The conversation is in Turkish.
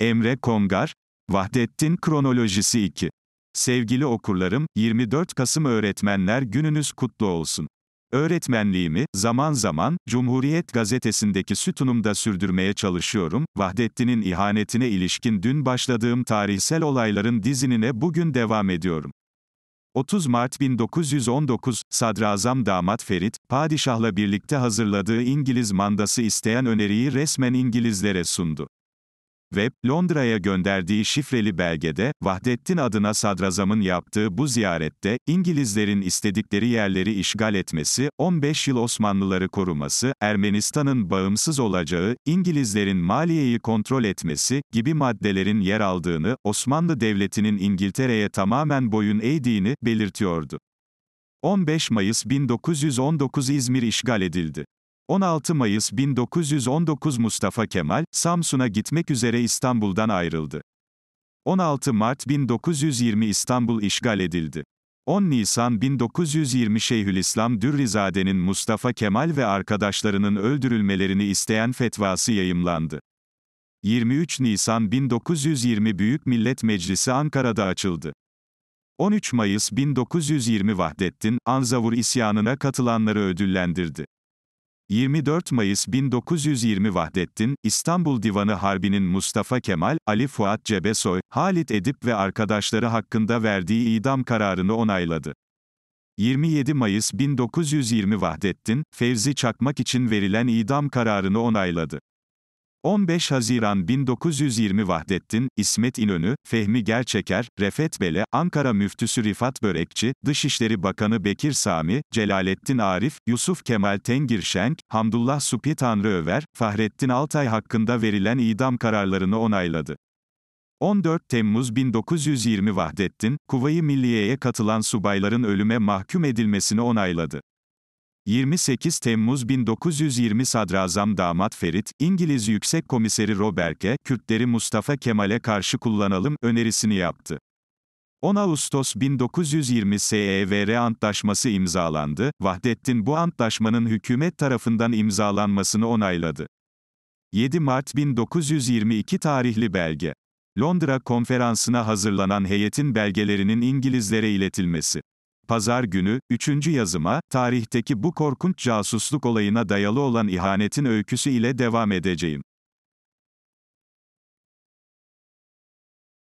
Emre Kongar, Vahdettin Kronolojisi 2. Sevgili okurlarım, 24 Kasım Öğretmenler Gününüz kutlu olsun. Öğretmenliğimi, zaman zaman, Cumhuriyet Gazetesi'ndeki sütunumda sürdürmeye çalışıyorum, Vahdettin'in ihanetine ilişkin dün başladığım tarihsel olayların dizinine bugün devam ediyorum. 30 Mart 1919, Sadrazam Damat Ferit, padişahla birlikte hazırladığı İngiliz mandası isteyen öneriyi resmen İngilizlere sundu. Webb, Londra'ya gönderdiği şifreli belgede, Vahdettin adına sadrazamın yaptığı bu ziyarette, İngilizlerin istedikleri yerleri işgal etmesi, 15 yıl Osmanlıları koruması, Ermenistan'ın bağımsız olacağı, İngilizlerin maliyeyi kontrol etmesi, gibi maddelerin yer aldığını, Osmanlı Devleti'nin İngiltere'ye tamamen boyun eğdiğini, belirtiyordu. 15 Mayıs 1919 İzmir işgal edildi. 16 Mayıs 1919 Mustafa Kemal, Samsun'a gitmek üzere İstanbul'dan ayrıldı. 16 Mart 1920 İstanbul işgal edildi. 10 Nisan 1920 Şeyhülislam Dürrizade'nin Mustafa Kemal ve arkadaşlarının öldürülmelerini isteyen fetvası yayımlandı. 23 Nisan 1920 Büyük Millet Meclisi Ankara'da açıldı. 13 Mayıs 1920 Vahdettin, Anzavur isyanına katılanları ödüllendirdi. 24 Mayıs 1920 Vahdettin, İstanbul Divanı Harbi'nin Mustafa Kemal, Ali Fuat Cebesoy, Halit Edip ve arkadaşları hakkında verdiği idam kararını onayladı. 27 Mayıs 1920 Vahdettin, Fevzi Çakmak için verilen idam kararını onayladı. 15 Haziran 1920 Vahdettin, İsmet İnönü, Fehmi Gerçeker, Refet Bele, Ankara Müftüsü Rifat Börekçi, Dışişleri Bakanı Bekir Sami, Celalettin Arif, Yusuf Kemal Tengirşenk, Hamdullah Supi Tanrıöver, Fahrettin Altay hakkında verilen idam kararlarını onayladı. 14 Temmuz 1920 Vahdettin, Kuvayi Milliye'ye katılan subayların ölüme mahkum edilmesini onayladı. 28 Temmuz 1920 Sadrazam Damat Ferit, İngiliz Yüksek Komiseri Roberte, Kürtleri Mustafa Kemal'e karşı kullanalım önerisini yaptı. 10 Ağustos 1920 SEVR Antlaşması imzalandı, Vahdettin bu antlaşmanın hükümet tarafından imzalanmasını onayladı. 7 Mart 1922 tarihli belge. Londra konferansına hazırlanan heyetin belgelerinin İngilizlere iletilmesi. Pazar günü, 3. yazıma, tarihteki bu korkunç casusluk olayına dayalı olan ihanetin öyküsü ile devam edeceğim.